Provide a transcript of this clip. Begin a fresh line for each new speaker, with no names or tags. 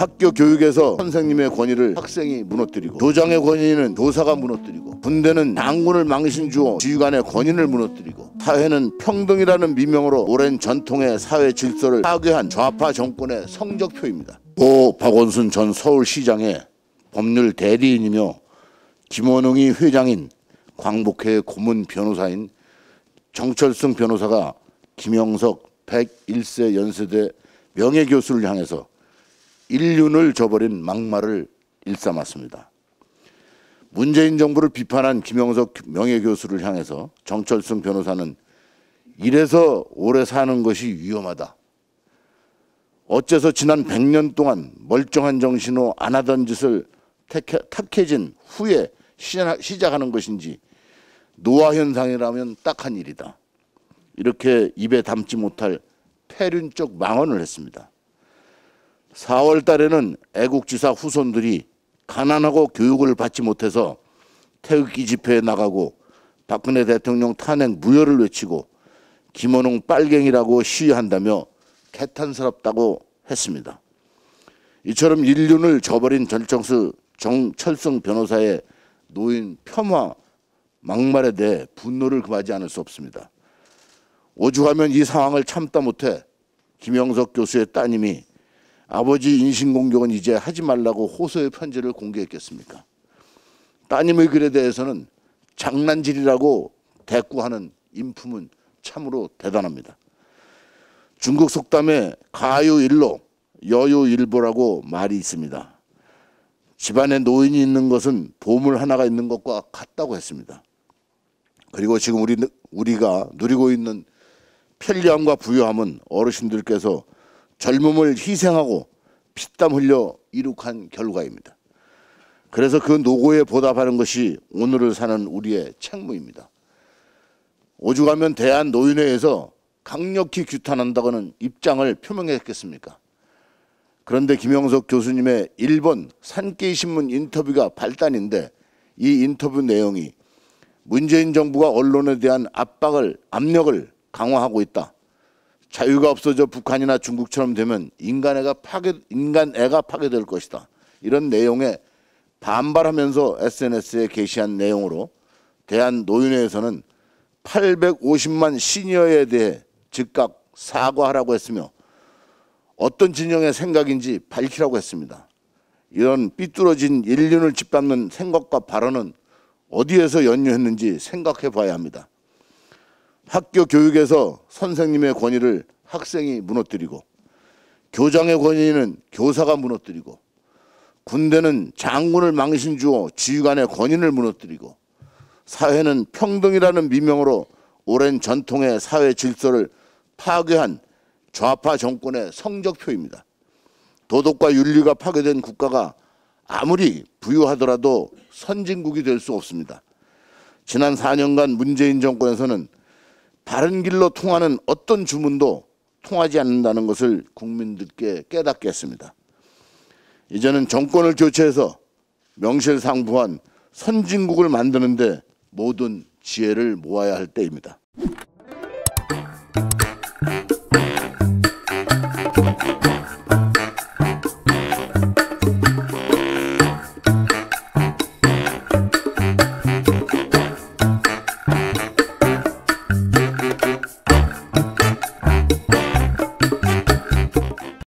학교 교육에서 선생님의 권위를 학생이 무너뜨리고 교장의 권위는 교사가 무너뜨리고 군대는 당군을 망신주어 지휘관의 권위를 무너뜨리고 사회는 평등이라는 미명으로 오랜 전통의 사회 질서를 파괴한 좌파 정권의 성적표입니다. 고 박원순 전 서울시장의 법률 대리인이며 김원웅이 회장인 광복회 고문 변호사인 정철승 변호사가 김영석 101세 연세대 명예교수를 향해서 인륜을 저버린 막말을 일삼았습니다. 문재인 정부를 비판한 김영석 명예교수를 향해서 정철승 변호사는 이래서 오래 사는 것이 위험하다. 어째서 지난 100년 동안 멀쩡한 정신으로 안 하던 짓을 택해, 탁해진 후에 시작하는 것인지 노화 현상이라면 딱한 일이다. 이렇게 입에 담지 못할 폐륜적 망언을 했습니다. 4월 달에는 애국지사 후손들이 가난하고 교육을 받지 못해서 태극기 집회에 나가고 박근혜 대통령 탄핵 무효를 외치고 김원웅 빨갱이라고 시위한다며 개탄스럽다고 했습니다. 이처럼 인륜을 저버린 절정수 정철승 변호사의 노인 폄하 막말에 대해 분노를 금하지 않을 수 없습니다. 오죽하면 이 상황을 참다 못해 김영석 교수의 따님이 아버지 인신공격은 이제 하지 말라고 호소의 편지를 공개했겠습니까? 따님의 글에 대해서는 장난질이라고 대꾸하는 인품은 참으로 대단합니다. 중국 속담에 가요일로 여요일보라고 말이 있습니다. 집안에 노인이 있는 것은 보물 하나가 있는 것과 같다고 했습니다. 그리고 지금 우리, 우리가 누리고 있는 편리함과 부유함은 어르신들께서 젊음을 희생하고 피땀 흘려 이룩한 결과입니다. 그래서 그 노고에 보답하는 것이 오늘을 사는 우리의 책무입니다. 오죽하면 대한 노인회에서 강력히 규탄한다고는 입장을 표명했겠습니까? 그런데 김영석 교수님의 일본 산케이 신문 인터뷰가 발단인데 이 인터뷰 내용이 문재인 정부가 언론에 대한 압박을 압력을 강화하고 있다. 자유가 없어져 북한이나 중국처럼 되면 인간애가 파괴 인간애가 파괴될 것이다. 이런 내용에 반발하면서 SNS에 게시한 내용으로 대한 노인회에서는 850만 시니어에 대해 즉각 사과하라고 했으며 어떤 진영의 생각인지 밝히라고 했습니다. 이런 삐뚤어진 인륜을 짓밟는 생각과 발언은 어디에서 연유했는지 생각해 봐야 합니다. 학교 교육에서 선생님의 권위를 학생이 무너뜨리고 교장의 권위는 교사가 무너뜨리고 군대는 장군을 망신 주어 지휘관의 권위를 무너뜨리고 사회는 평등이라는 미명으로 오랜 전통의 사회 질서를 파괴한 좌파 정권의 성적표입니다. 도덕과 윤리가 파괴된 국가가 아무리 부유하더라도 선진국이 될 수 없습니다. 지난 4년간 문재인 정권에서는 바른 길로 통하는 어떤 주문도 통하지 않는다는 것을 국민들께 깨닫게 했습니다. 이제는 정권을 교체해서 명실상부한 선진국을 만드는데 모든 지혜를 모아야 할 때입니다.